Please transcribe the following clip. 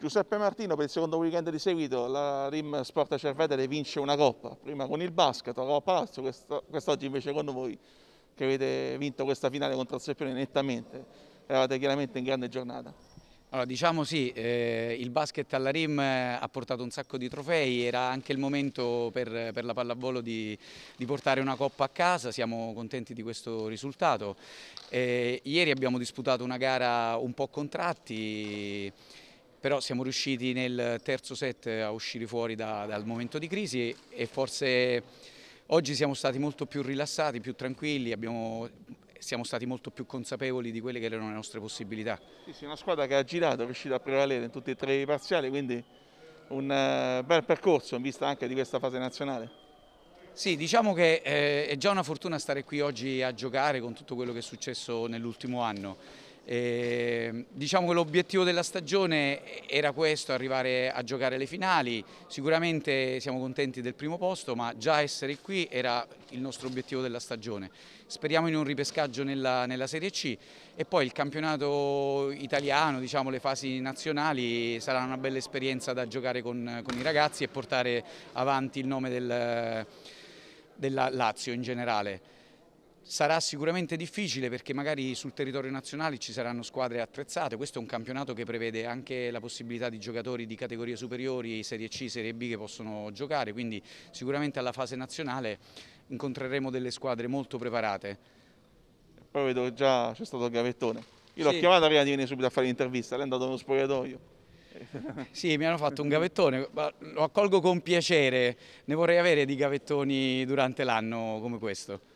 Giuseppe Martino per il secondo weekend di seguito la RIM Sport Cervetere vince una coppa, prima con il basket, la Coppa Palazzo, quest'oggi invece con voi che avete vinto questa finale contro il Seppione nettamente, eravate chiaramente in grande giornata. Allora, diciamo sì, eh, il basket alla RIM eh, ha portato un sacco di trofei, era anche il momento per, per la pallavolo di, di, portare una coppa a casa, siamo contenti di questo risultato. Eh, ieri abbiamo disputato una gara un po' contratti, però siamo riusciti nel terzo set a uscire fuori da, dal momento di crisi e, forse oggi siamo stati molto più rilassati, più tranquilli, abbiamo, siamo stati molto più consapevoli di quelle che erano le nostre possibilità. Sì, sì, una squadra che ha girato, è riuscita a prevalere in tutti e tre i parziali, quindi un eh, bel percorso in vista anche di questa fase nazionale. Sì, diciamo che eh, è già una fortuna stare qui oggi a giocare con tutto quello che è successo nell'ultimo anno. Eh, diciamo che l'obiettivo della stagione era questo, arrivare a giocare le finali, sicuramente siamo contenti del primo posto ma già essere qui era il nostro obiettivo della stagione. Speriamo in un ripescaggio nella, nella Serie C e poi il campionato italiano, diciamo, le fasi nazionali sarà una bella esperienza da giocare con, con i ragazzi e portare avanti il nome del, della Lazio in generale. Sarà sicuramente difficile perché magari sul territorio nazionale ci saranno squadre attrezzate, questo è un campionato che prevede anche la possibilità di giocatori di categorie superiori, Serie C, Serie B che possono giocare, quindi sicuramente alla fase nazionale incontreremo delle squadre molto preparate. Poi vedo già c'è stato il gavettone, io l'ho sì. chiamato prima di venire subito a fare l'intervista, lei è andato nello spogliatoio. Sì, mi hanno fatto un gavettone, lo accolgo con piacere, ne vorrei avere di gavettoni durante l'anno come questo.